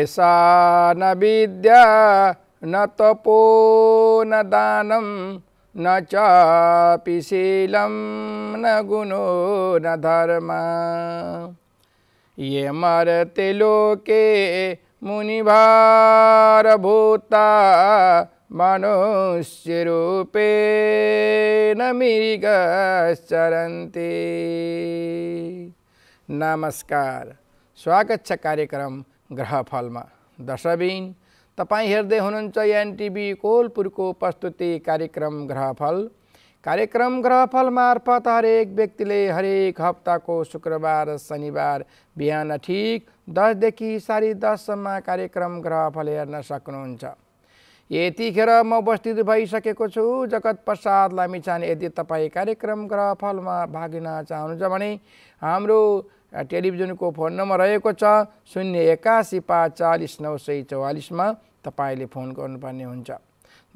ऐसा न विद्या न तपो न दानं न चापि न गुणो न धर्म ये मरते लोके मुनिभार भूता मुनिभारभूता मनुष्यरूपेण मृगश्चरन्ति नमस्कार स्वागत कार्यक्रम ग्रहफलमा दशबिन तपाईँ हेर्दै हुनुहुन्छ एनटिभी कोलपुरको प्रस्तुति कार्यक्रम ग्रहफल कार्यक्रम ग्रहफल मार्फत हरेक व्यक्तिले हरेक हप्ताको शुक्रबार शनिबार बिहान ठिक दसदेखि साढे दससम्म कार्यक्रम ग्रहफल हेर्न सक्नुहुन्छ यतिखेर म उपस्थित भइसकेको छु जगत प्रसाद लामिछाने यदि तपाईँ कार्यक्रम ग्रहफलमा भाग लिन चाहनुहुन्छ भने हाम्रो टेलिभिजनको फोन नम्बर रहेको छ शून्य एकासी पाँच चालिस नौ सय चौवालिसमा तपाईँले फोन गर्नुपर्ने हुन्छ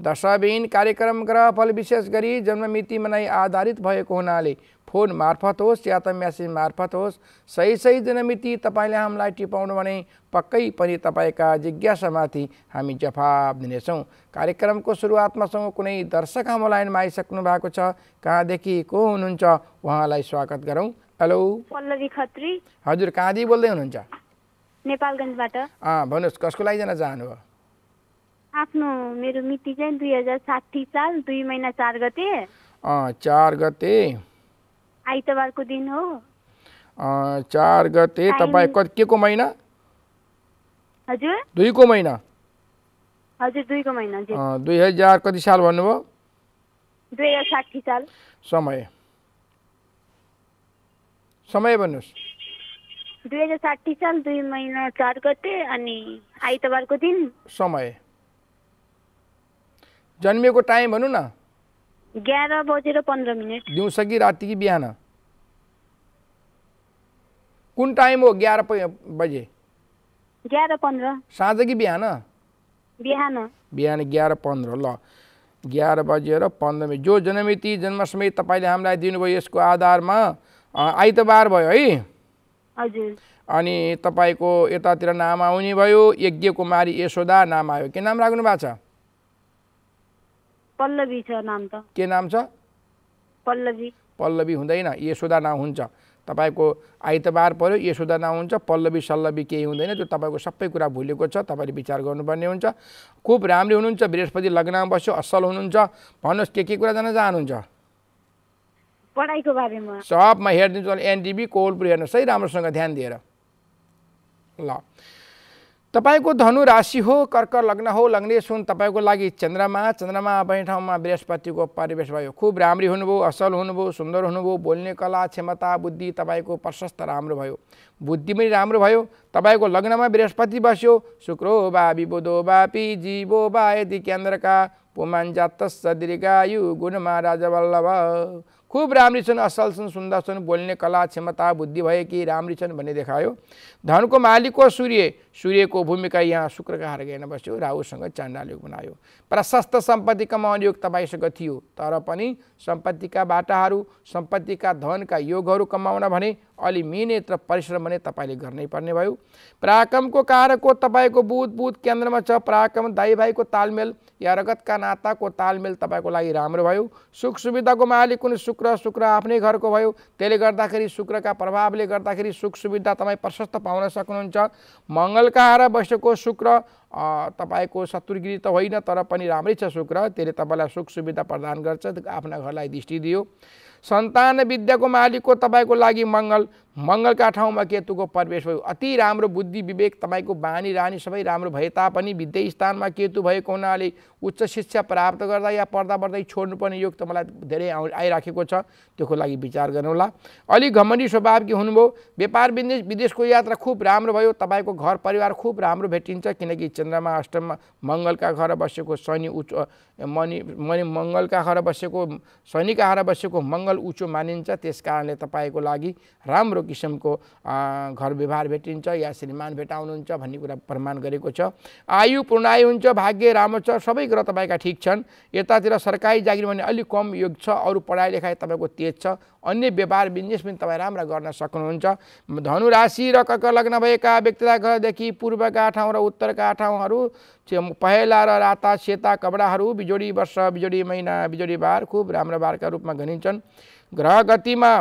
दशबिन कार्यक्रम ग्रहफल विशेष गरी जन्ममिति मनाइ आधारित भएको हुनाले फोन मार्फत होस् या त म्यासेज मार्फत होस् सही सही जन्ममिति तपाईँले हामीलाई टिपाउनु भने पक्कै पनि तपाईँका जिज्ञासामाथि हामी जवाब दिनेछौँ कार्यक्रमको सुरुवातमा सँग कुनै दर्शक हाम्रो लाइनमा आइसक्नु भएको छ कहाँदेखि को हुनुहुन्छ उहाँलाई स्वागत गरौँ हेलो पल्लवी खत्री हजुर कहाँदेखि बोल्दै हुनुहुन्छ नेपालगञ्जबाट भन्नुहोस् कसको लागि जान चाहनुभयो आफ्नो मेरो मिति चाहिँ दुई हजार साठी साल दुई महिना चार गते चार गते आइतबारको दिन हो चार गते तपाईँ के को महिना हजुर दुईको महिना हजुर दुईको महिना दुई हजार कति साल भन्नुभयो दुई हजार साठी साल समय समय भन्नुहोस् दुई हजार साठी साल दुई महिना चार गते अनि आइतबारको दिन समय जन्मिएको टाइम भनौँ न एघार बजेर पन्ध्र मिनट दिउँसो कि राति कि बिहान कुन टाइम हो एघार बजे एघार पन्ध्र साँझ कि बिहान बिहान बिहान एघार पन्ध्र ल एघार बजेर पन्ध्र मिनट जो जन्मिति जन्मसमेत तपाईँले हामीलाई दिनुभयो यसको आधारमा आइतबार भयो है अनि तपाईँको यतातिर नाम आउने भयो यज्ञ कुमारी यशोदा नाम आयो के नाम राख्नु भएको छ पल्लवी के नाम छ पल्लवी पल्लवी हुँदैन यशोदा नाम हुन्छ तपाईँको आइतबार पऱ्यो यशोदा नाम हुन्छ पल्लवी सल्लवी केही हुँदैन त्यो तपाईँको सबै कुरा भुलेको छ तपाईँले विचार गर्नुपर्ने हुन्छ खुब राम्रो हुनुहुन्छ बृहस्पति लग्नमा बस्यो असल हुनुहुन्छ भन्नुहोस् के के कुरा जान चाहनुहुन्छ पढाइको बारेमा सबमा हेरिदिन्छु अनि एनडिबी कोलपुर हेर्नुहोस् है राम्रोसँग ध्यान दिएर ल तपाईँको धनु राशि हो कर्क लग्न हो लग्ने सुन तपाईँको लागि चन्द्रमा चन्द्रमा भन्ने ठाउँमा बृहस्पतिको परिवेश भयो खुब राम्री हुनुभयो असल हुनुभयो सुन्दर हुनुभयो बोल्ने कला क्षमता बुद्धि तपाईँको प्रशस्त राम्रो भयो बुद्धि पनि राम्रो भयो तपाईँको लग्नमा बृहस्पति बस्यो शुक्रो बा विबुधो बापी जीवो बा यदि केन्द्रका पुमान जात सदृगायु गुणमा राजवल्लभ खुब राम्री छन् असल छन् सुन्दर छन् बोल्ने कला क्षमता बुद्धि कि राम्री छन् भन्ने देखायो धनको मालिकको सूर्य सूर्यको भूमिका यहाँ शुक्र शुक्रका गएन बस्यो राहुसँग चाण्डाले बनायो प्रशस्त सम्पत्ति कमाउने योग तपाईँसँग थियो तर पनि सम्पत्तिका बाटाहरू सम्पत्तिका धनका योगहरू कमाउन भने अलि मिहिनेत र परिश्रम भने तपाईँले गर्नै पर्ने भयो पराक्रमको कारको तपाईँको बुध बुध केन्द्रमा छ पराक्रम दाई भाइको तालमेल या रगतका नाताको तालमेल तपाईँको लागि राम्रो भयो सुख सुविधाको मालिक कुनै शुक्र शुक्र आफ्नै घरको भयो त्यसले गर्दाखेरि शुक्रका प्रभावले गर्दाखेरि सुख सुविधा तपाईँ प्रशस्त पाउन सक्नुहुन्छ मङ्गल मंगल का हारा शुक्र तपाईँको शत्रुगिरी त होइन तर पनि राम्रै छ शुक्र त्यसले तपाईँलाई सुख सुविधा प्रदान गर्छ आफ्ना घरलाई दृष्टि दियो सन्तान विद्याको मालिकको तपाईँको लागि मङ्गल मङ्गलका ठाउँमा केतुको प्रवेश भयो अति राम्रो बुद्धि विवेक तपाईँको बानी रानी सबै राम्रो भए तापनि विद्या स्थानमा केतु भएको हुनाले उच्च शिक्षा प्राप्त गर्दा या पढ्दा पढ्दै छोड्नुपर्ने योग त मलाई धेरै आइराखेको छ त्यसको लागि विचार गर्नुहोला अलिक घमण्डी कि हुनुभयो व्यापार विदेश विदेशको यात्रा खुब राम्रो भयो तपाईँको घर परिवार खुब राम्रो भेटिन्छ किनकि चन्द्रमा अष्टममा मङ्गलका घर बसेको शनि उच्च मणि मणि मङ्गलका घर बसेको शनिका घर बसेको मङ्गल उच्चो मानिन्छ त्यस कारणले तपाईँको लागि राम्रो किसिमको घर व्यवहार भेटिन्छ या श्रीमान भेटाउनुहुन्छ भन्ने कुरा प्रमाण गरेको छ आयु पूर्णायु हुन्छ भाग्य राम्रो छ सबै ग्रह तपाईँका ठिक छन् यतातिर सरकारी जागिर भने अलिक कम योग छ अरू पढाइ लेखाइ तपाईँको तेज छ अन्य व्यापार बिजनेस पनि तपाईँ राम्रो गर्न सक्नुहुन्छ धनुराशि र कक लग्न भएका व्यक्तिलाई घरदेखि पूर्वका ठाउँ र उत्तरका ठाउँ ठाउँहरू पहेँला र राता सेता कपडाहरू बिजोडी वर्ष बिजोडी महिना बिजोडी बार खुब राम्रो बारका रूपमा गनिन्छन् ग्रह गतिमा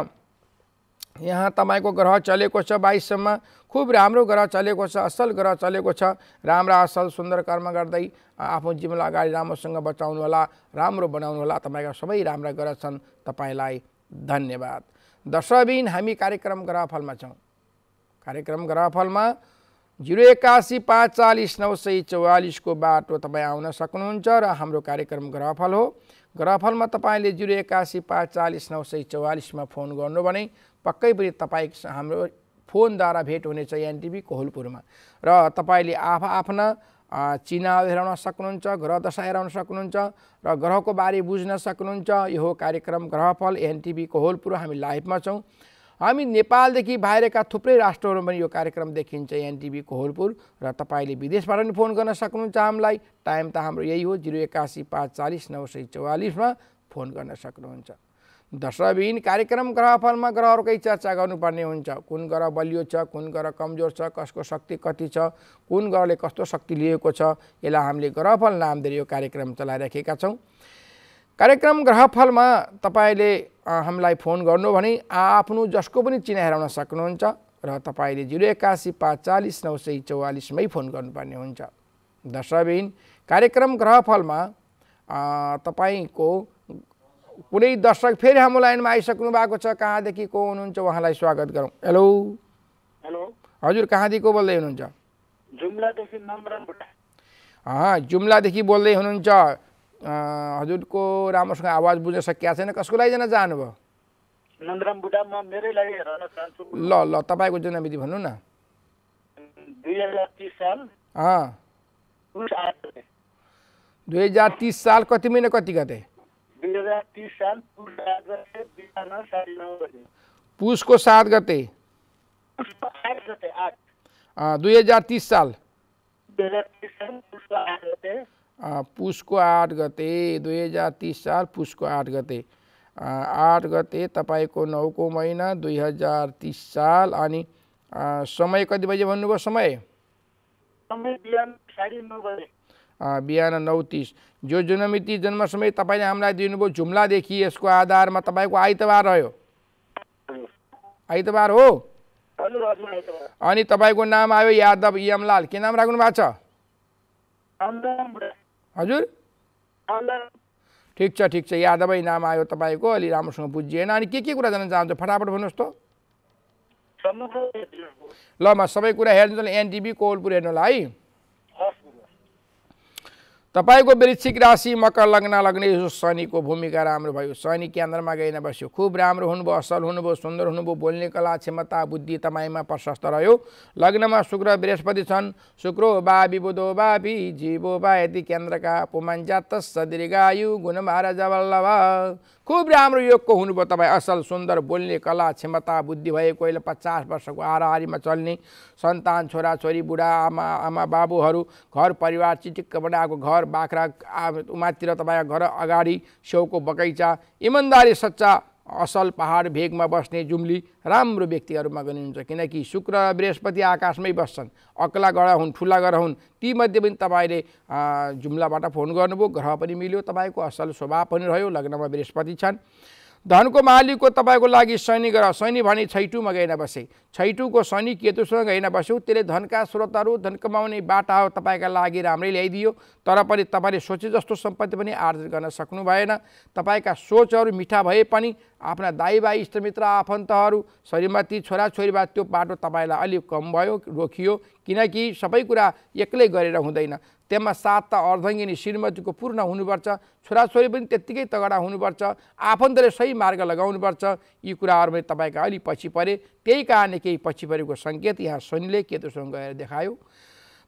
यहाँ तपाईँको ग्रह चलेको छ बाइससम्म खुब राम्रो ग्रह चलेको छ असल ग्रह चलेको छ राम्रा असल सुन्दर कर्म गर्दै आफ्नो जीवनलाई अगाडि राम्रोसँग बचाउनु होला राम्रो बनाउनु होला तपाईँका सबै राम्रा ग्रह छन् तपाईँलाई धन्यवाद दशबिन हामी कार्यक्रम ग्रहफलमा छौँ कार्यक्रम ग्रहफलमा जिरो एक्कासी पाँच चालिस नौ सय चौवालिसको बाटो तपाईँ आउन सक्नुहुन्छ र हाम्रो कार्यक्रम ग्रहफल हो ग्रहफलमा तपाईँले जिरो एक्कासी पाँच चालिस नौ सय चौवालिसमा फोन गर्नु भने पक्कै पनि तपाईँ हाम्रो फोनद्वारा भेट हुनेछ एनटिभी कोहलपुरमा र तपाईँले आफ आफ्ना चिनाव हेराउन सक्नुहुन्छ ग्रह दशा हेराउन सक्नुहुन्छ र ग्रहको बारे बुझ्न सक्नुहुन्छ यो कार्यक्रम ग्रहफल एनटिभी कोहलपुर हामी लाइभमा छौँ हामी नेपालदेखि बाहिरका थुप्रै राष्ट्रहरूमा पनि यो कार्यक्रम देखिन्छ एनटिभी कोहलपुर र तपाईँले विदेशबाट पनि फोन गर्न सक्नुहुन्छ हामीलाई टाइम त हाम्रो यही हो जिरो एकासी पाँच चालिस नौ सय चौवालिसमा फोन गर्न सक्नुहुन्छ दशविहीन कार्यक्रम ग्रहफलमा ग्रहहरूकै चर्चा गर्नुपर्ने हुन्छ कुन ग्रह बलियो छ कुन ग्रह कमजोर छ कसको शक्ति कति छ कुन ग्रहले कस्तो शक्ति लिएको छ यसलाई हामीले ग्रहफल नाम दिएर यो कार्यक्रम चलाइराखेका छौँ कार्यक्रम ग्रहफलमा तपाईँले हामीलाई फोन गर्नु भने आफ्नो जसको पनि चिना हेराउन सक्नुहुन्छ र तपाईँले जिरो एक्कासी पाँच चालिस नौ सय चौवालिसमै फोन गर्नुपर्ने हुन्छ दर्शकबिन कार्यक्रम ग्रहफलमा तपाईँको कुनै दर्शक फेरि हाम्रो लाइनमा आइसक्नु भएको छ कहाँदेखि को हुनुहुन्छ उहाँलाई स्वागत गरौँ हेलो हेलो हजुर कहाँदेखि को बोल्दै हुनुहुन्छ जुम्लादेखि जुम्लादेखि बोल्दै हुनुहुन्छ हजुरको राम्रोसँग आवाज बुझ्न सकिया छैन कसको लागि जान चाहनुभयो ल ल तपाईँको जन्मविधि भन्नु न दुई हजार तिस साल कति महिना कति गते पुसको सात गते दुई हजार तिस साल पुसको आठ गते दुई हजार तिस साल पुसको आठ गते आठ गते तपाईँको नौको महिना दुई हजार तिस साल अनि समय कति बजे भन्नुभयो समय बिहान नौ तिस जो जन्ममिति जन्म समय तपाईँले हामीलाई दिनुभयो जुम्लादेखि यसको आधारमा तपाईँको आइतबार रह्यो आइतबार हो अनि तपाईँको नाम आयो यादव यमलाल के नाम राख्नु भएको छ हजुर ठिक छ ठिक छ यादवै नाम आयो तपाईँको अलि राम्रोसँग बुझिएन अनि के के कुरा जान चाहन्छु फटाफट भन्नुहोस् त ल म सबै कुरा हेर्नु एनटिभी कोलपुर हेर्नु होला है तपाईँको वृश्चिक राशि मकर लग्न लग्ने शनिको भूमिका राम्रो भयो शनि केन्द्रमा गइन बस्यो खुब राम्रो हुनुभयो असल हुनुभयो सुन्दर हुनुभयो बोल्ने कला क्षमता बुद्धि तपाईँमा प्रशस्त रह्यो लग्नमा शुक्र बृहस्पति छन् शुक्रो बा विबुधो बा बि जीवो बा यदि केन्द्रका पुमान जात सदीर्घायु गुणभार जवल्लभ खुब राम्रो योगको हुनुभयो तपाईँ असल सुन्दर बोल्ने कला क्षमता बुद्धि भएको कोहीले पचास वर्षको आरआरीमा चल्ने सन्तान छोराछोरी बुढा आमा आमा बाबुहरू घर परिवार चिटिक्क बनाएको घर बाख्रा उमातिर तपाईँको घर अगाडि छेउको बगैँचा इमान्दारी सच्चा असल पहाड भेगमा बस्ने जुम्ली राम्रो व्यक्तिहरूमा गनिनुहुन्छ किनकि शुक्र बृहस्पति आकाशमै बस्छन् अक्ला ग्रह हुन् ठुला ग्रह हुन् तीमध्ये पनि तपाईँले जुम्लाबाट फोन गर्नुभयो ग्रह पनि मिल्यो तपाईँको असल स्वभाव पनि रह्यो लग्नमा बृहस्पति छन् धनको मालिकको तपाईँको लागि शनि ग्रह शनि भने छैटुमा गएन बसे छैटुको शनि केतुसँग गएन बस्यो त्यसले धनका स्रोतहरू धन कमाउने बाटाहरू तपाईँका लागि राम्रै ल्याइदियो तर पनि तपाईँले सोचे जस्तो सम्पत्ति पनि आर्जन गर्न सक्नु भएन तपाईँका सोचहरू मिठा भए पनि आफ्ना दाई भाइ इष्टमित्र आफन्तहरू श्रीमती छोराछोरीबाट त्यो बाटो तपाईँलाई अलिक कम भयो रोकियो किनकि सबै कुरा एक्लै गरेर हुँदैन त्यसमा साथ त अर्धङ्गिनी श्रीमतीको पूर्ण हुनुपर्छ छोराछोरी पनि त्यत्तिकै तगडा हुनुपर्छ आफन्तले सही मार्ग लगाउनुपर्छ यी कुराहरू पनि तपाईँका अलि पछि परे त्यही कारणले केही पछि परेको सङ्केत यहाँ शनिले केतुसँग गएर देखायो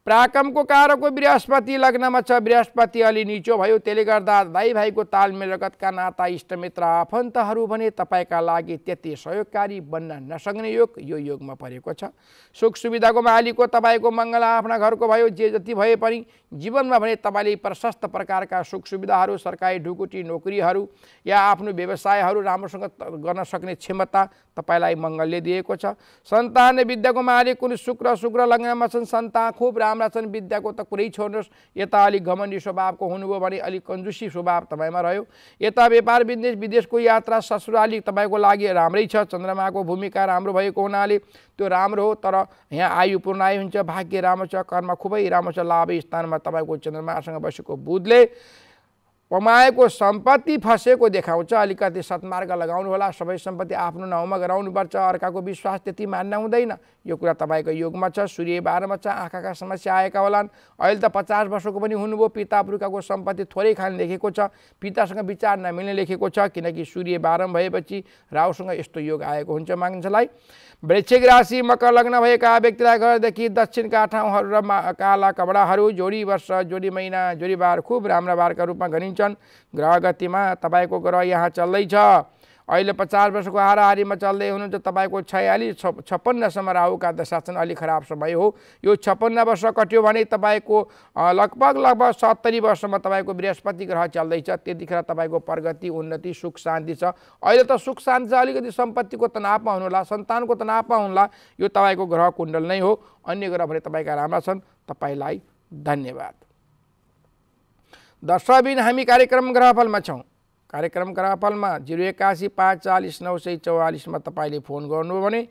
प्राकमको कारको बृहस्पति लग्नमा छ बृहस्पति अलि निचो भयो त्यसले गर्दा दाइ भाइको तालमेल रगतका नाता इष्टमित्र आफन्तहरू भने तपाईँका लागि त्यति सहयोगकारी बन्न नसक्ने योग यो योगमा परेको छ सुख सुविधाको मालिकको तपाईँको मङ्गल आफ्ना घरको भयो जे जति भए पनि जीवनमा भने तपाईँले प्रशस्त प्रकारका सुख सुविधाहरू सरकारी ढुकुटी नोकरीहरू या आफ्नो व्यवसायहरू राम्रोसँग गर्न सक्ने क्षमता तपाईँलाई मङ्गलले दिएको छ सन्तान विद्याको मालिक कुन शुक्र शुक्र लग्नमा छन् सन्तान खुब राम्रा छन् विद्याको त कुरै छोड्नुहोस् यता अलिक घमण्डी स्वभावको हुनुभयो भने अलिक कन्जुसी स्वभाव तपाईँमा रह्यो यता व्यापार विदेश विदेशको यात्रा ससुराली तपाईँको लागि राम्रै छ चन्द्रमाको भूमिका राम्रो भएको हुनाले त्यो राम्रो हो तर यहाँ आयु पूर्णायु हुन्छ भाग्य राम्रो छ कर्म खुबै राम्रो छ लाभ स्थानमा तपाईँको चन्द्रमासँग बसेको बुधले कमाएको सम्पत्ति फसेको देखाउँछ अलिकति सत्मार्ग लगाउनु होला सबै सम्पत्ति आफ्नो नाउँमा गराउनुपर्छ अर्काको विश्वास त्यति मान्न हुँदैन यो कुरा तपाईँको योगमा छ सूर्य बाह्रमा छ आँखाका समस्या आएका होलान् अहिले त पचास वर्षको पनि हुनुभयो पिता पुर्खाको सम्पत्ति थोरै खाने लेखेको छ पितासँग विचार नमिल्ने लेखेको छ किनकि सूर्य बाह्रमा भएपछि राहुसँग यस्तो योग आएको हुन्छ मान्छेलाई वृक्षिक राशि मकर लग्न भएका व्यक्तिलाई घरदेखि दक्षिणका ठाउँहरू र काला कपडाहरू जोडी वर्ष जोडी महिना जोडी बार खुब राम्रा बारका रूपमा गनिन्छ छन् ग्रह गतिमा तपाईँको ग्रह यहाँ चल्दैछ अहिले पचास वर्षको हाराहारीमा चल्दै हुनुहुन्छ तपाईँको छयालिस छ छप्पन्नसम्म राहुका दशा छन् अलिक खराब समय हो यो छप्पन्न वर्ष कट्यो भने तपाईँको लगभग लगभग सत्तरी वर्षमा तपाईँको बृहस्पति ग्रह चल्दैछ त्यतिखेर तपाईँको प्रगति उन्नति सुख शान्ति छ अहिले त सुख शान्ति छ अलिकति सम्पत्तिको तनावमा हुनुहोला सन्तानको तनावमा हुनुहोला यो तपाईँको ग्रह कुण्डल नै हो अन्य ग्रह भने तपाईँका राम्रा छन् तपाईँलाई धन्यवाद दशबिन हामी कार्यक्रम ग्रहफलमा छौँ कार्यक्रम ग्रहफलमा जिरो एक्कासी पाँच चालिस नौ सय चौवालिसमा तपाईँले फोन गर्नु भने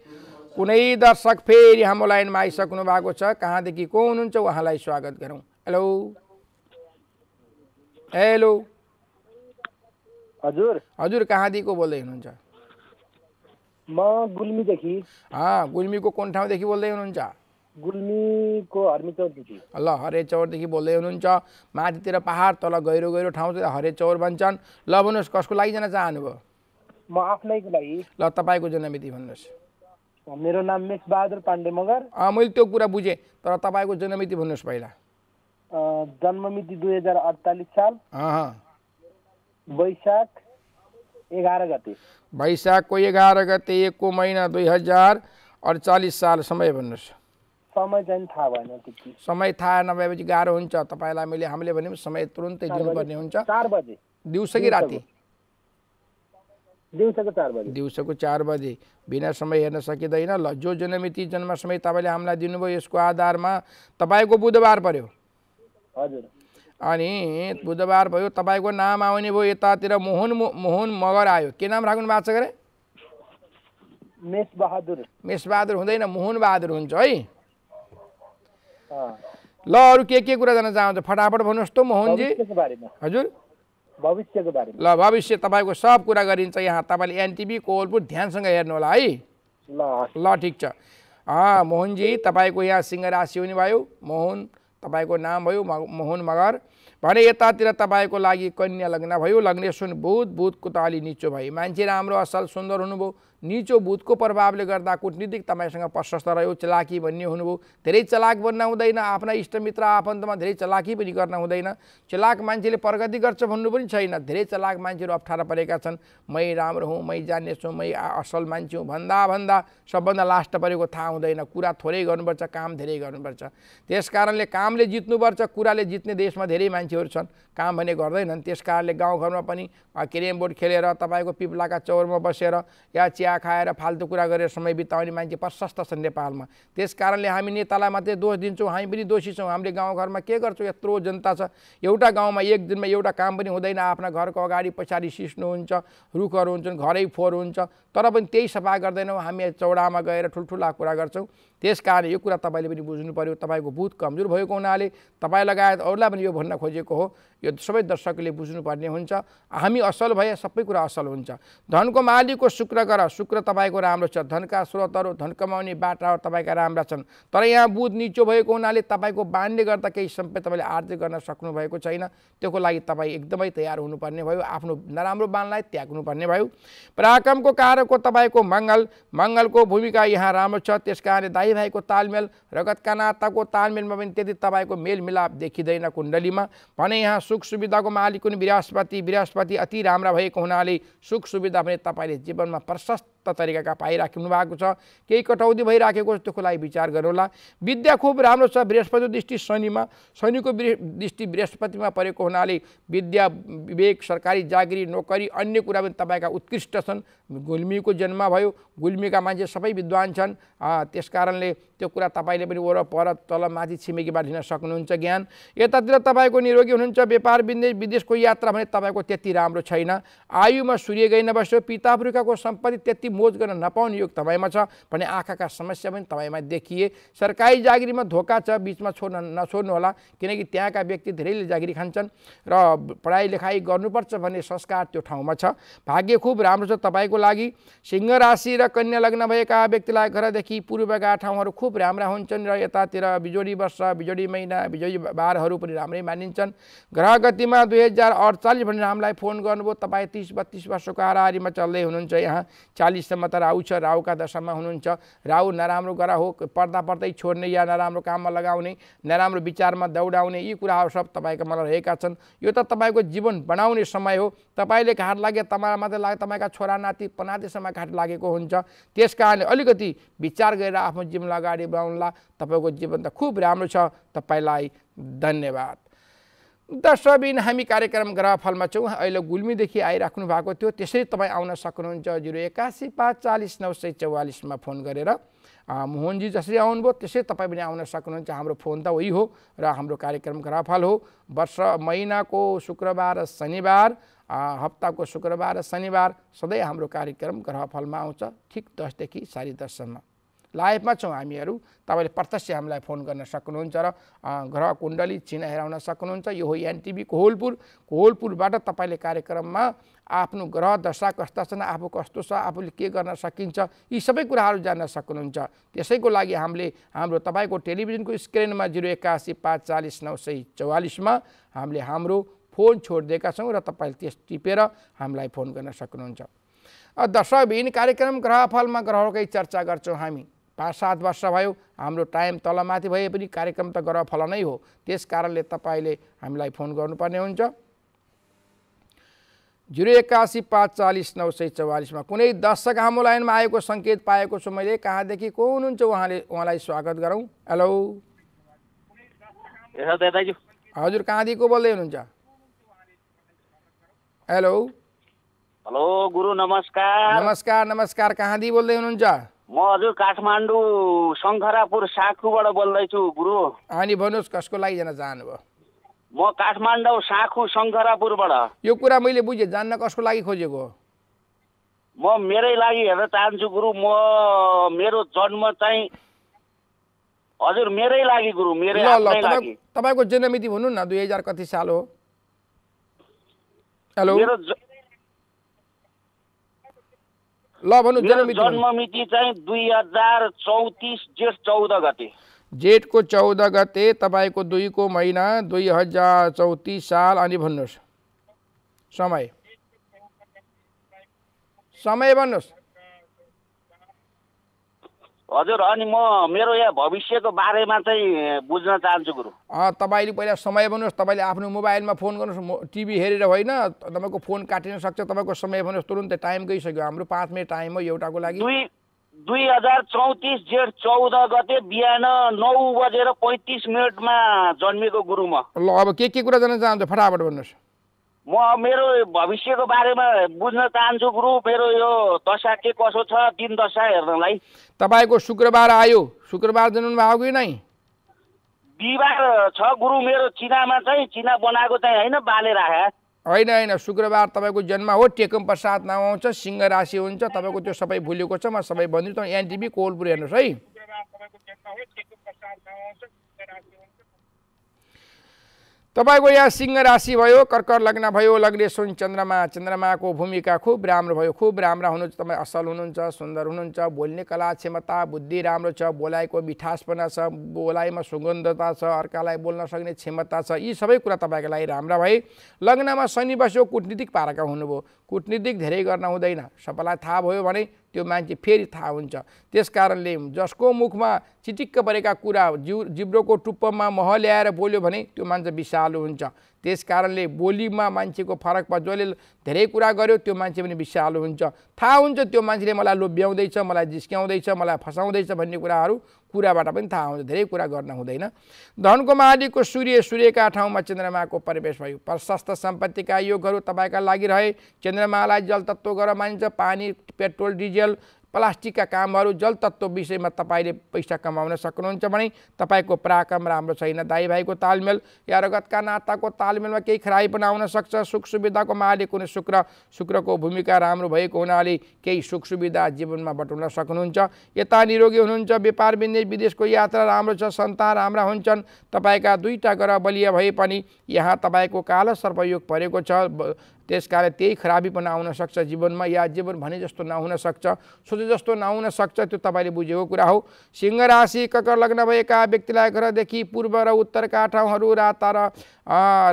कुनै दर्शक फेरि हाम्रो लाइनमा आइसक्नु भएको छ कहाँदेखि को हुनुहुन्छ उहाँलाई स्वागत गरौँ हेलो हेलो हजुर हजुर कहाँदेखि को बोल्दै हुनुहुन्छ म गुल्मीदेखि गुल्मीको कुन ठाउँदेखि बोल्दै हुनुहुन्छ गुल्मीको ल हरे चौरदेखि बोल्दै हुनुहुन्छ माथितिर पहाड तल गहिरो गहिरो ठाउँ चाहिँ हरे चौर भन्छन् ल भन्नुहोस् कसको लागि जान चाहनुभयो म आफ्नैको लागि ल तपाईँको जन्ममिति भन्नुहोस् मेरो नाम बहादुर पाण्डे मगर मैले त्यो कुरा बुझेँ तर तपाईँको जन्ममिति भन्नुहोस् पहिला जन्ममिति दुई हजार अडचालिस साल वैशाख एघार गते वैशाखको एघार गते एकको महिना दुई हजार अडचालिस साल समय भन्नुहोस् समय थाहा भएन नभएपछि गाह्रो हुन्छ तपाईँलाई मैले हामीले भन्यौँ समय तुरन्तै दिनुपर्ने हुन्छ चार बजे दिउँसो कि राति दिउँसोको चार बजे दिउँसोको चार बजे बिना समय हेर्न सकिँदैन ल जो जन्ममिति जन्म समय तपाईँले हामीलाई दिनुभयो यसको आधारमा तपाईँको बुधबार पर्यो हजुर अनि बुधबार भयो तपाईँको नाम आउने भयो यतातिर मोहन मोहन मगर आयो के नाम राख्नु भएको छ अरे मेषबहादुर बहादुर हुँदैन मोहन बहादुर हुन्छ है ल अरू के के कुरा जान चाहन्छ फटाफट भन्नुहोस् त मोहनजी हजुर भविष्यको बारेमा ल भविष्य तपाईँको सब कुरा गरिन्छ यहाँ तपाईँले एनटिबी कोलपुर ध्यानसँग हेर्नु होला है ल ठिक छ मोहनजी तपाईँको यहाँ सिंह राशि हुने भयो मोहन तपाईँको नाम भयो मोहन मगर भने यतातिर तपाईँको लागि कन्या लग्न भयो लग्ने सुन बुध बुधको अलि निचो भयो मान्छे राम्रो असल सुन्दर हुनुभयो निचो भूतको प्रभावले गर्दा कुटनीतिक तपाईँसँग प्रशस्त रह्यो चलाकी भन्ने हुनुभयो धेरै चलाक बन्न हुँदैन आफ्ना इष्टमित्र आफन्तमा धेरै चलाकी पनि गर्न हुँदैन चलाक मान्छेले प्रगति गर्छ भन्नु पनि छैन धेरै चलाक मान्छेहरू अप्ठ्यारो परेका छन् मै राम्रो हुँ मै छु मै असल मान्छे हुँ भन्दा भन्दा सबभन्दा लास्ट परेको थाहा हुँदैन कुरा थोरै गर्नुपर्छ काम धेरै गर्नुपर्छ त्यस कारणले कामले जित्नुपर्छ कुराले जित्ने देशमा धेरै मान्छेहरू छन् काम भने गर्दैनन् त्यस कारणले गाउँघरमा पनि केरेम बोर्ड खेलेर तपाईँको पिप्लाका चौरमा बसेर या चिया चिया खाएर फाल्तु कुरा गरेर समय बिताउने मान्छे प्रशस्त छन् नेपालमा त्यस कारणले हामी नेतालाई मात्रै दोष दिन्छौँ हामी पनि दोषी छौँ हामीले गाउँघरमा के गर्छौँ यत्रो जनता छ एउटा गाउँमा एक दिनमा एउटा काम पनि हुँदैन आफ्ना घरको अगाडि पछाडि सिस्नुहुन्छ रुखहरू हुन्छन् घरै फोहोर हुन्छ तर पनि त्यही सफा गर्दैनौँ हामी चौडामा गएर ठुल्ठुला कुरा गर्छौँ त्यस कारण यो कुरा तपाईँले पनि बुझ्नु पऱ्यो तपाईँको बुथ कमजोर भएको हुनाले तपाईँ लगायत अरूलाई पनि यो भन्न खोजेको हो यो सबै दर्शकले बुझ्नुपर्ने हुन्छ हामी असल भए सबै कुरा असल हुन्छ धनको मालिकको शुक्र गर शुक्र तपाईँको राम्रो छ धनका स्रोतहरू धन कमाउने बाटाहरू तपाईँका राम्रा छन् तर यहाँ बुध निचो भएको हुनाले तपाईँको बाणले गर्दा केही सम्पत्ति तपाईँले आर्जित गर्न सक्नुभएको छैन त्यसको लागि तपाईँ एकदमै तयार हुनुपर्ने भयो आफ्नो नराम्रो बाणलाई त्याग्नुपर्ने भयो पराक्रमको कारकको तपाईँको मङ्गल मङ्गलको भूमिका यहाँ राम्रो छ त्यस कारणले दाइ भाइ भाइको तालमेल रगतका नाताको तालमेलमा पनि त्यति तपाईँको मेलमिलाप देखिँदैन कुण्डलीमा भने यहाँ सुख सुविधाको मालिक हुन् बृहस्पति बृहस्पति अति राम्रा भएको हुनाले सुख सुविधा पनि तपाईँले जीवनमा प्रशस्त प्रशस्त तरिकाका पाइराख्नु भएको छ केही कटौती भइराखेको छ त्यसको लागि विचार गर्नुहोला विद्या खुब राम्रो छ बृहस्पति दृष्टि शनिमा शनिको दृष्टि बृहस्पतिमा परेको हुनाले विद्या विवेक सरकारी जागिरी नोकरी अन्य कुरा पनि तपाईँका उत्कृष्ट छन् गुल्मीको जन्म भयो गुल्मीका मान्छे सबै विद्वान छन् त्यस कारणले त्यो कुरा तपाईँले पनि वरपर तल माथि छिमेकीबाट लिन सक्नुहुन्छ ज्ञान यतातिर तपाईँको निरोगी हुनुहुन्छ व्यापार विदेश विदेशको यात्रा भने तपाईँको त्यति राम्रो छैन आयुमा सूर्य गई नबस्यो पिता पुर्खाको सम्पत्ति त्यति मोज गर्न नपाउने योग तपाईँमा छ भने आँखाका समस्या पनि तपाईँमा देखिए सरकारी जागिरीमा धोका छ बिचमा छोड्न नछोड्नु होला किनकि त्यहाँका व्यक्ति धेरैले जागिरी खान्छन् र पढाइ लेखाइ गर्नुपर्छ भन्ने संस्कार त्यो ठाउँमा छ भाग्य खुब राम्रो छ तपाईँको लागि सिंह राशि र कन्या लग्न भएका व्यक्तिलाई घरदेखि पूर्वका ठाउँहरू खुब राम्रा हुन्छन् र यतातिर बिजोडी वर्ष बिजोडी महिना बिजोडी बारहरू पनि राम्रै मानिन्छन् ग्रह गतिमा दुई हजार अडचालिस भनेर हामीलाई फोन गर्नुभयो तपाईँ तिस बत्तिस वर्षको आरआरीमा चल्दै हुनुहुन्छ यहाँ चालिस चौवालिससम्म त राहु छ राहुका दशामा हुनुहुन्छ राहु नराम्रो गरा हो पर्दा पर्दै छोड्ने या नराम्रो काममा लगाउने नराम्रो विचारमा दौडाउने यी कुराहरू सब तपाईँकोमा रहेका छन् यो त तपाईँको जीवन बनाउने समय हो तपाईँले घाट लागे तपाईँलाई मात्रै लाग्यो तपाईँका छोरा नाति पनातिसम्म घाट लागेको हुन्छ त्यस कारणले अलिकति विचार गरेर आफ्नो जीवनलाई अगाडि बढाउनुलाई तपाईँको जीवन त खुब राम्रो छ तपाईँलाई धन्यवाद दर्शबिन हामी कार्यक्रम ग्रहफलमा छौँ अहिले गुल्मीदेखि आइराख्नु भएको थियो त्यसरी तपाईँ आउन सक्नुहुन्छ जिरो एकासी पाँच चालिस नौ सय चौवालिसमा फोन गरेर मोहनजी जसरी आउनुभयो त्यसरी तपाईँ पनि आउन सक्नुहुन्छ हाम्रो फोन त उही हो र हाम्रो कार्यक्रम ग्रहफल हो वर्ष महिनाको शुक्रबार र शनिबार हप्ताको शुक्रबार र शनिबार सधैँ हाम्रो कार्यक्रम ग्रहफलमा आउँछ ठिक दसदेखि साढे दससम्म लाइभमा छौँ हामीहरू तपाईँले प्रत्यक्ष हामीलाई फोन गर्न सक्नुहुन्छ र ग्रह कुण्डली चिना हेराउन सक्नुहुन्छ यो हो एनटिभी कोहोलपुर कोहोलपुरबाट तपाईँले कार्यक्रममा आफ्नो ग्रह दशा कस्ता छन् आफू कस्तो छ आफूले के गर्न सकिन्छ यी सबै कुराहरू जान्न सक्नुहुन्छ त्यसैको लागि हामीले हाम्रो तपाईँको टेलिभिजनको स्क्रिनमा जिरो एक्कासी पाँच चालिस नौ सय चौवालिसमा हामीले हाम्रो फोन छोडिदिएका छौँ र तपाईँले त्यस टिपेर हामीलाई फोन गर्न सक्नुहुन्छ दशविहीन कार्यक्रम ग्रहफलमा ग्रहकै चर्चा गर्छौँ हामी पाँच सात वर्ष भयो हाम्रो टाइम तलमाथि भए पनि कार्यक्रम त गर फल नै हो त्यस कारणले तपाईँले हामीलाई फोन गर्नुपर्ने हुन्छ जिरो एक्कासी पाँच चालिस नौ सय चौवालिसमा कुनै दर्शक हाम्रो लाइनमा आएको सङ्केत पाएको छु मैले कहाँदेखि को हुनुहुन्छ उहाँले उहाँलाई स्वागत गरौँ हेलो हजुर कहाँदेखि को बोल्दै हुनुहुन्छ हेलो हेलो गुरु नमस्कार नमस्कार नमस्कार कहाँदेखि बोल्दै हुनुहुन्छ म हजुर काठमाडौँ शङ्खरापुर साखुबाट बोल्दैछु गुरु अनि भन्नुहोस् कसको लागि जान चाहनुभयो म काठमाडौँ साखु शङ्खरापुरबाट यो कुरा मैले बुझेँ जान्न कसको लागि खोजेको म मेरै लागि हेर्न चाहन्छु गुरु म मेरो जन्म चाहिँ हजुर मेरै लागि गुरु मेरै लागि तपाईँको जन्ममिति भन्नु न दुई हजार कति साल हो हेलो मेरो ल भन्नु जन्ममिति चाहिँ दुई हजार चौतिस जेठ चौध गते जेठको चौध गते तपाईँको दुईको महिना दुई हजार चौतिस साल अनि भन्नुहोस् समय समय भन्नुहोस् हजुर अनि म मेरो यहाँ भविष्यको बारेमा चाहिँ बुझ्न चाहन्छु गुरु तपाईँले पहिला समय भन्नुहोस् तपाईँले आफ्नो मोबाइलमा फोन गर्नुहोस् टिभी हेरेर होइन तपाईँको फोन काटिन सक्छ तपाईँको समय भन्नुहोस् तुरन्तै टाइम गइसक्यो हाम्रो पाँच मिनट टाइम हो एउटाको लागि दुई दुई हजार चौतिस जेठ चौध गते बिहान नौ बजेर पैँतिस मिनटमा जन्मेको गुरु म ल अब के के कुरा जान्न चाहन्छु फटाफट भन्नुहोस् म मेरो भविष्यको बारेमा बुझ्न चाहन्छु गुरु मेरो यो दशा के कसो छ दिन दशा हेर्नलाई तपाईँको शुक्रबार आयो शुक्रबार दिनुभयो आयो कि नै बिहिबार छ गुरु मेरो चिनामा चाहिँ चिना बनाएको चाहिँ होइन बाले राखे होइन होइन शुक्रबार तपाईँको जन्म हो टेकम प्रसाद नाम आउँछ सिंह राशि हुन्छ तपाईँको त्यो सबै भुलेको छ म सबै भनिदिन्छु एनटिभी कोलपुर हेर्नुहोस् है तपाईँको यहाँ सिंह राशि भयो कर्कर लग्न भयो लग्ने सुन चन्द्रमा चन्द्रमाको भूमिका खुब राम्रो भयो खुब राम्रा हुनुहुन्छ तपाईँ असल हुनुहुन्छ सुन्दर हुनुहुन्छ बोल्ने कला क्षमता बुद्धि राम्रो छ बोलाइको मिठासपना छ बोलाइमा सुगन्धता छ अर्कालाई बोल्न सक्ने क्षमता छ यी सबै कुरा तपाईँको लागि राम्रा भए लग्नमा शनि बस्यो कुटनीतिक पाराका हुनुभयो कुटनीतिक धेरै गर्न हुँदैन सबैलाई थाहा भयो भने त्यो मान्छे फेरि थाहा हुन्छ त्यस कारणले जसको मुखमा चिटिक्क परेका कुरा जिउ जिब्रोको टुप्पोमा मह ल्याएर बोल्यो भने त्यो मान्छे विषालु हुन्छ त्यस कारणले बोलीमा मान्छेको फरकमा जसले धेरै कुरा गर्यो त्यो मान्छे पनि विषालु हुन्छ थाहा हुन्छ त्यो मान्छेले मलाई लोभ्याउँदैछ मलाई जिस्क्याउँदैछ मलाई फसाउँदैछ भन्ने कुराहरू कुराबाट पनि थाहा हुन्छ धेरै कुरा गर्न हुँदैन धनको मालिकको सूर्य सूर्यका ठाउँमा चन्द्रमाको प्रवेश भयो प्रशस्त सम्पत्तिका योगहरू तपाईँका लागि रहे चन्द्रमालाई जल तत्त्व गरेर मानिन्छ पानी पेट्रोल डिजल प्लास्टिकका कामहरू जलतत्व विषयमा तपाईँले पैसा कमाउन सक्नुहुन्छ भने तपाईँको पराक्रम राम्रो छैन दाई भाइको तालमेल या रगतका नाताको तालमेलमा केही खराइ आउन सक्छ सुख सुविधाको मालिक हुने शुक्र शुक्रको भूमिका राम्रो भएको हुनाले केही सुख सुविधा जीवनमा बटुल्न सक्नुहुन्छ यता निरोगी हुनुहुन्छ व्यापार विदेश विदेशको यात्रा राम्रो छ सन्तान राम्रा हुन्छन् तपाईँका दुईवटा ग्रह बलिया भए पनि यहाँ तपाईँको कालो सर्पयोग परेको छ त्यस कारण त्यही खराबी पनि आउन सक्छ जीवनमा या जीवन भने जस्तो नहुन सक्छ सोचे जस्तो नहुन सक्छ त्यो तपाईँले बुझेको कुरा हो सिंह राशि ककर लग्न भएका व्यक्तिलाई घरदेखि पूर्व र उत्तरका ठाउँहरू राता र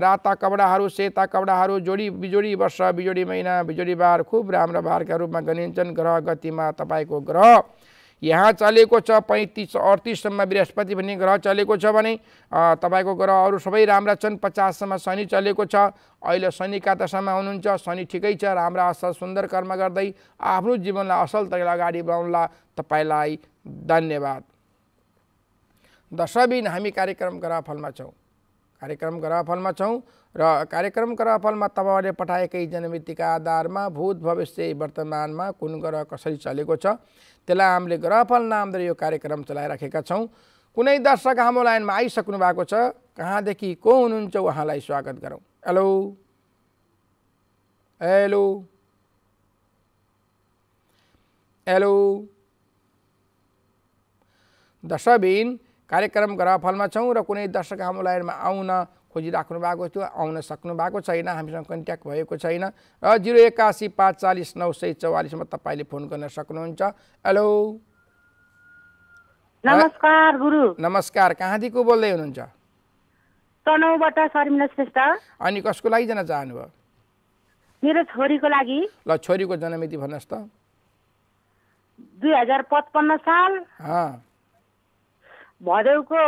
राता कपडाहरू सेता कपडाहरू जोडी बिजोडी वर्ष बिजोडी महिना बिजोडी बार खुब राम्रो बारका रूपमा गनिन्छन् ग्रह गतिमा तपाईँको ग्रह यहाँ चलेको छ पैँतिस अडतिससम्म बृहस्पति भन्ने ग्रह चलेको छ भने तपाईँको ग्रह अरू सबै राम्रा छन् पचाससम्म शनि चलेको छ अहिले शनि दशामा हुनुहुन्छ शनि ठिकै छ राम्रा असल सुन्दर कर्म गर्दै आफ्नो जीवनलाई असल तरिकाले अगाडि बढाउनुला तपाईँलाई धन्यवाद दशबिन हामी कार्यक्रम ग्रहफलमा छौँ कार्यक्रम ग्रहफलमा छौँ र कार्यक्रम ग्रहफलमा तपाईँहरूले पठाएकै जनमितिका आधारमा भूत भविष्य वर्तमानमा कुन ग्रह कसरी चलेको छ त्यसलाई हामीले ग्रहफल नामले यो कार्यक्रम चलाइराखेका छौँ कुनै दर्शक हाम्रो लाइनमा आइसक्नु भएको छ कहाँदेखि को हुनुहुन्छ उहाँलाई स्वागत गरौँ हेलो हेलो हेलो दशबिन कार्यक्रम ग्रहफलमा छौँ र कुनै दर्शक हाम्रो लाइनमा आउन खोजिराख्नु भएको थियो आउन सक्नु भएको छैन हामीसँग कन्ट्याक्ट भएको छैन र जिरो एक्कासी पाँच चालिस नौ सय चौवालिसमा तपाईँले फोन गर्न सक्नुहुन्छ हेलो नमस्कार गुरु नमस्कार कहाँदेखि बोल्दै हुनुहुन्छ शर्मिला श्रेष्ठ अनि कसको लागि जान चाहनुभयो मेरो छोरीको लागि ल छोरीको जन्ममिति भन्नुहोस् त दुई हजार पचपन्न साल भदौको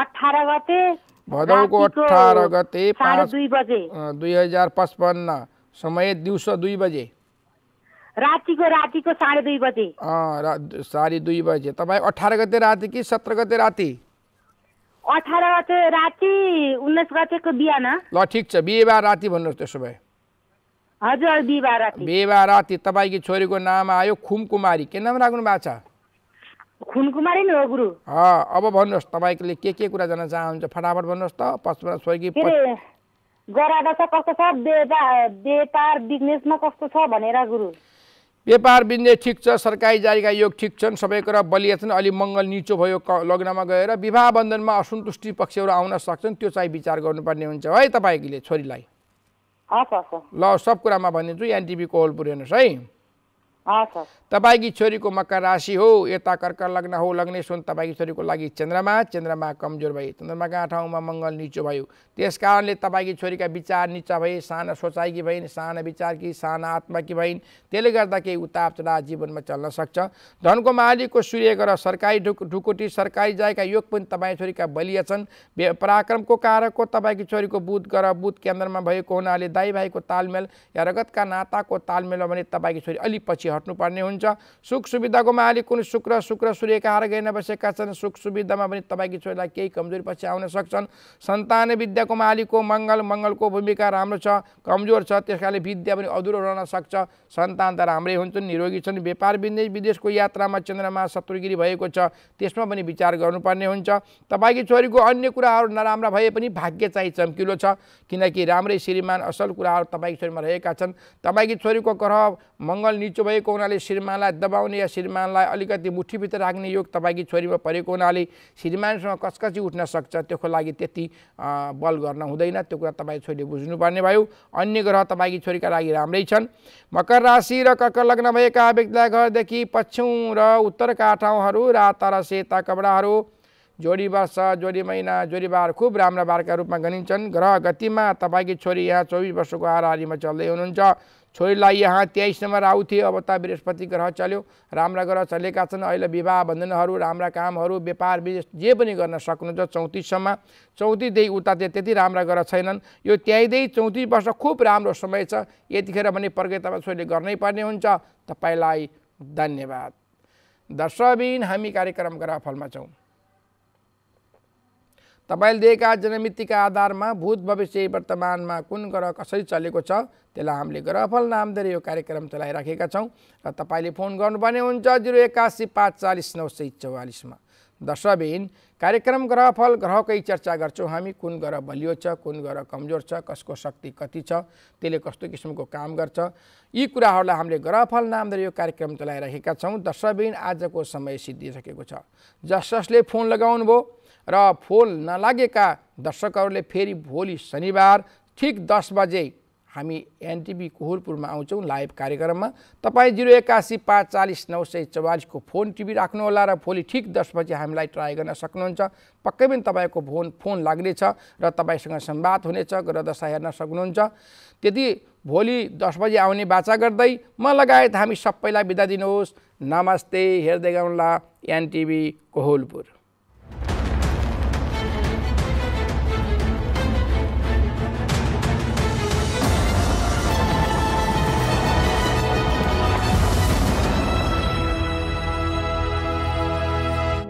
अठार गते भदौको अठार गते दुई बजे दुई हजार पचपन्न समय दिउँसो दुई बजे रातिको रातिको साढे दुई बजे साढे दुई बजे तपाईँ अठार गते राति कि सत्र गते राति अठार गते राति उन्नाइस गतेको बिहान ल ठिक छ बिहिबार राति भन्नुहोस् त्यसो भए हजुर बिहिबार राति बिहिबार राति तपाईँकी छोरीको नाम आयो खुमकुमारी के नाम राख्नु भएको छ खुनकुमारी नै हो गुरु अब भन्नुहोस् तपाईँले के के कुरा जान चाहनुहुन्छ फटाफट भन्नुहोस् त पशुपालन स्वर्गीय छ कस्तो छ व्यापार बिजनेसमा कस्तो छ भनेर गुरु व्यापार बिजनेस ठिक छ सरकारी जारीका योग ठिक छन् सबै कुरा बलिया छन् अलि मङ्गल निचो भयो लग्नमा गएर विवाह बन्धनमा असन्तुष्टि पक्षहरू आउन सक्छन् त्यो चाहिँ विचार गर्नुपर्ने हुन्छ है तपाईँकोले छोरीलाई ल सब कुरामा भनिदिन्छु एनटिभी कोहलपुर हेर्नुहोस् है तपाईँकी छोरीको मकर राशि हो यता कर्कर लग्न हो लग्ने सुन तपाईँकी छोरीको लागि चन्द्रमा चन्द्रमा कमजोर भयो चन्द्रमाका ठाउँमा मङ्गल निचो भयो त्यस कारणले तपाईँकी छोरीका विचार निचा भए साना सोचाइकी भइन् साना विचार कि साना आत्मा कि भइन् त्यसले गर्दा केही उताप चढा जीवनमा चल्न सक्छ धनको मालिकको सूर्य ग्रह सरकारी ढुक ढुकुटी सरकारी जाएका योग पनि तपाईँ छोरीका बलिया छन् पराक्रमको कारकको तपाईँकी छोरीको बुध ग्रह बुध केन्द्रमा भएको हुनाले दाई भाइको तालमेल या रगतका नाताको तालमेल हो भने तपाईँकी छोरी अलि पछि हट्नुपर्ने हुन्छ सुख सुविधाको मालिक कुन शुक्र शुक्र सूर्यका हार गएन बसेका छन् सुख सुविधामा पनि तपाईँकी छोरीलाई केही कमजोरी पछि आउन सक्छन् सन्तान विद्याको मालिकको मङ्गल मङ्गलको भूमिका राम्रो छ कमजोर छ त्यस विद्या पनि अधुरो रहन सक्छ सन्तान त राम्रै हुन्छन् निरोगी छन् व्यापार विदेश विदेशको यात्रामा चन्द्रमा शत्रुगिरी भएको छ त्यसमा पनि विचार गर्नुपर्ने हुन्छ तपाईँकी छोरीको अन्य कुराहरू नराम्रा भए पनि भाग्य चाहिँ चम्किलो छ किनकि राम्रै श्रीमान असल कुराहरू तपाईँकी छोरीमा रहेका छन् तपाईँकी छोरीको ग्रह मङ्गल निचो भएको परेको हुनाले श्रीमानलाई दबाउने या श्रीमानलाई अलिकति मुठीभित्र राख्ने योग तपाईँकी छोरीमा परेको हुनाले श्रीमानसँग कसकसी उठ्न सक्छ त्यसको लागि त्यति बल गर्न हुँदैन त्यो कुरा तपाईँ छोरीले बुझ्नुपर्ने भयो अन्य ग्रह तपाईँकी छोरीका लागि राम्रै छन् मकर राशि र कर्क लग्न भएका व्यक्तिलाई घरदेखि पछ्यौँ र उत्तरका ठाउँहरू राता र सेता कपडाहरू जोडी वर्ष जोडी महिना जोडी बार खुब राम्रा बारका रूपमा गनिन्छन् ग्रह गतिमा तपाईँकी छोरी यहाँ चौबिस वर्षको आरआरीमा चल्दै हुनुहुन्छ छोरीलाई यहाँ तेइस नम्बर राहु अब त बृहस्पति ग्रह चल्यो राम्रा ग्रह चलेका छन् अहिले विवाह बन्धनहरू राम्रा कामहरू व्यापार बिजनेस जे पनि गर्न सक्नुहुन्छ चौतिससम्म चौतिसदेखि उता चाहिँ त्यति राम्रा ग्रह छैनन् यो त्याइदेखि चौतिस वर्ष खुब राम्रो समय छ यतिखेर पनि प्रज्ञा तपाईँ छोरीले गर्नै पर्ने हुन्छ तपाईँलाई धन्यवाद दर्शबिन हामी कार्यक्रम ग्रह फलमा छौँ तपाईँले दिएका जनमितिका आधारमा भूत भविष्य वर्तमानमा कुन ग्रह कसरी चलेको छ त्यसलाई हामीले ग्रहफल दिएर यो कार्यक्रम चलाइराखेका छौँ र तपाईँले फोन गर्नुपर्ने हुन्छ जिरो एकासी पाँच चालिस नौ सय चौवालिसमा दशबिन कार्यक्रम ग्रहफल ग्रहकै चर्चा गर्छौँ हामी कुन ग्रह बलियो छ कुन ग्रह कमजोर छ कसको शक्ति कति छ त्यसले कस्तो किसिमको काम गर्छ यी कुराहरूलाई हामीले ग्रहफल नामले यो कार्यक्रम चलाइराखेका छौँ दर्शबिन आजको समय सिद्धिसकेको छ जस जसले फोन लगाउनु भयो र फोन नलागेका दर्शकहरूले फेरि भोलि शनिबार ठिक दस बजे हामी एनटिभी कोहोरपुरमा आउँछौँ लाइभ कार्यक्रममा तपाईँ जिरो एकासी पाँच चालिस नौ सय चौवालिसको फोन टिभी राख्नुहोला र भोलि ठिक दस बजी हामीलाई ट्राई गर्न सक्नुहुन्छ पक्कै पनि तपाईँको फोन फोन लाग्नेछ र तपाईँसँग सम्वाद हुनेछ र दशा हेर्न सक्नुहुन्छ त्यति भोलि दस बजी आउने बाचा गर्दै म लगायत हामी सबैलाई बिदा दिनुहोस् नमस्ते हेर्दै गाउँला एनटिभी कोहोलपुर